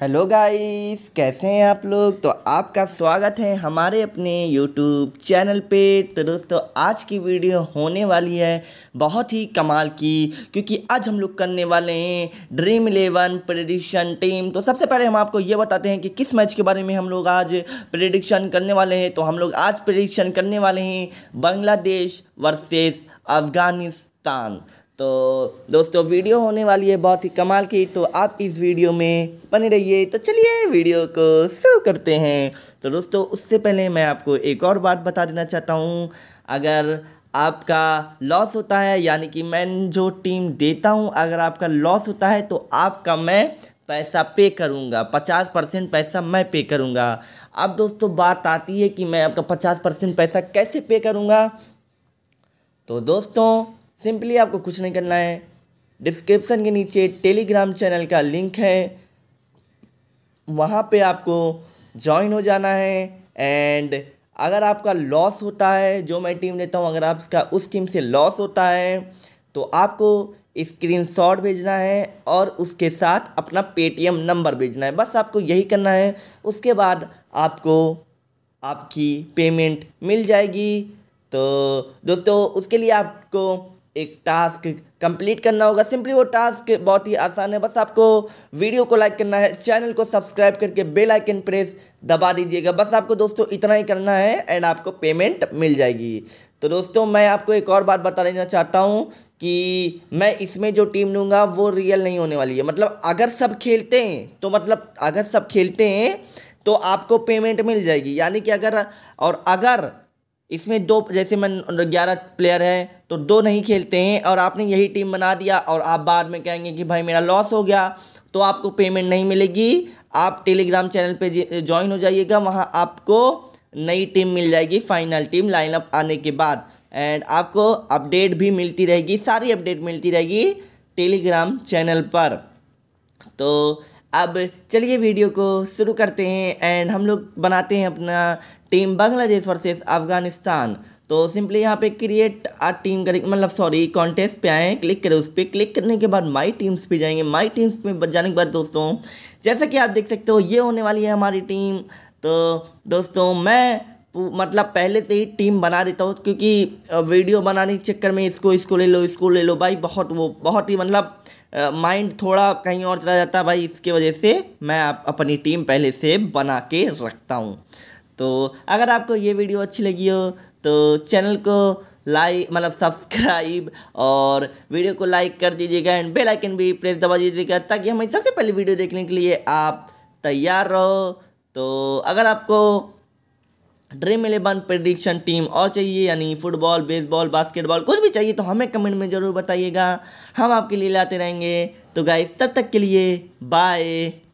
hello guys कैसे हैं आप लोग तो आपका स्वागत है हमारे अपने यूट्यूब चैनल पे तो दोस्तों आज की वीडियो होने वाली है बहुत ही कमाल की क्योंकि आज हम लोग करने वाले हैं ड्रीम इलेवन प्रेडिक्शन टीम तो सबसे पहले हम आपको ये बताते हैं कि किस मैच के बारे में हम लोग आज प्रेडिक्शन करने वाले हैं तो हम लोग आज प्रडिक्शन करने वाले हैं बांग्लादेश वर्सेस अफ़गानिस्तान तो दोस्तों वीडियो होने वाली है बहुत ही कमाल की तो आप इस वीडियो में बने रहिए तो चलिए वीडियो को शुरू करते हैं तो दोस्तों उससे पहले मैं आपको एक और बात बता देना चाहता हूँ अगर आपका लॉस होता है यानी कि मैं जो टीम देता हूँ अगर आपका लॉस होता है तो आपका मैं पैसा पे करूँगा पचास परसेंट पैसा मैं पे करूँगा अब दोस्तों बात आती है कि मैं आपका पचास परसेंट पैसा कैसे पे करूँगा तो दोस्तों सिंपली आपको कुछ नहीं करना है डिस्क्रिप्सन के नीचे टेलीग्राम चैनल का लिंक है वहाँ पे आपको ज्वाइन हो जाना है एंड अगर आपका लॉस होता है जो मैं टीम लेता हूँ अगर आपका उस टीम से लॉस होता है तो आपको स्क्रीनशॉट भेजना है और उसके साथ अपना पेटीएम नंबर भेजना है बस आपको यही करना है उसके बाद आपको आपकी पेमेंट मिल जाएगी तो दोस्तों उसके लिए आपको एक टास्क कंप्लीट करना होगा सिंपली वो टास्क बहुत ही आसान है बस आपको वीडियो को लाइक करना है चैनल को सब्सक्राइब करके बेल आइकन प्रेस दबा दीजिएगा बस आपको दोस्तों इतना ही करना है एंड आपको पेमेंट मिल जाएगी तो दोस्तों मैं आपको एक और बात बता देना चाहता हूँ कि मैं इसमें जो टीम लूँगा वो रियल नहीं होने वाली है मतलब अगर सब खेलते हैं तो मतलब अगर सब खेलते हैं तो आपको पेमेंट मिल जाएगी यानी कि अगर और अगर इसमें दो जैसे मन ग्यारह प्लेयर हैं तो दो नहीं खेलते हैं और आपने यही टीम बना दिया और आप बाद में कहेंगे कि भाई मेरा लॉस हो गया तो आपको पेमेंट नहीं मिलेगी आप टेलीग्राम चैनल पे ज्वाइन हो जाइएगा वहाँ आपको नई टीम मिल जाएगी फाइनल टीम लाइनअप आने के बाद एंड आपको अपडेट भी मिलती रहेगी सारी अपडेट मिलती रहेगी टेलीग्राम चैनल पर तो अब चलिए वीडियो को शुरू करते हैं एंड हम लोग बनाते हैं अपना टीम बांग्लादेश वर्सेस अफ़गानिस्तान तो सिंपली यहाँ पे क्रिएट आ टीम करें मतलब सॉरी कॉन्टेस्ट पे आएँ क्लिक करें उस पर क्लिक करने के बाद माई टीम्स पे जाएंगे माई टीम्स पे जाने के बाद दोस्तों जैसा कि आप देख सकते हो ये होने वाली है हमारी टीम तो दोस्तों मैं मतलब पहले से ही टीम बना देता हूँ क्योंकि वीडियो बनाने के चक्कर में इसको इसको ले लो इसको ले लो भाई बहुत वो बहुत ही मतलब माइंड थोड़ा कहीं और चला जाता है भाई इसके वजह से मैं आप अपनी टीम पहले से बना के रखता हूँ तो अगर आपको ये वीडियो अच्छी लगी हो तो चैनल को लाइक मतलब सब्सक्राइब और वीडियो को लाइक कर दीजिएगा एंड बेल आइकन भी प्रेस दबा दीजिएगा ताकि हमें सबसे पहले वीडियो देखने के लिए आप तैयार रहो तो अगर आपको ड्रीम इलेवन प्रडिक्शन टीम और चाहिए यानी फुटबॉल बेसबॉल बास्केटबॉल कुछ भी चाहिए तो हमें कमेंट में ज़रूर बताइएगा हम आपके लिए लाते रहेंगे तो गाइस तब तक के लिए बाय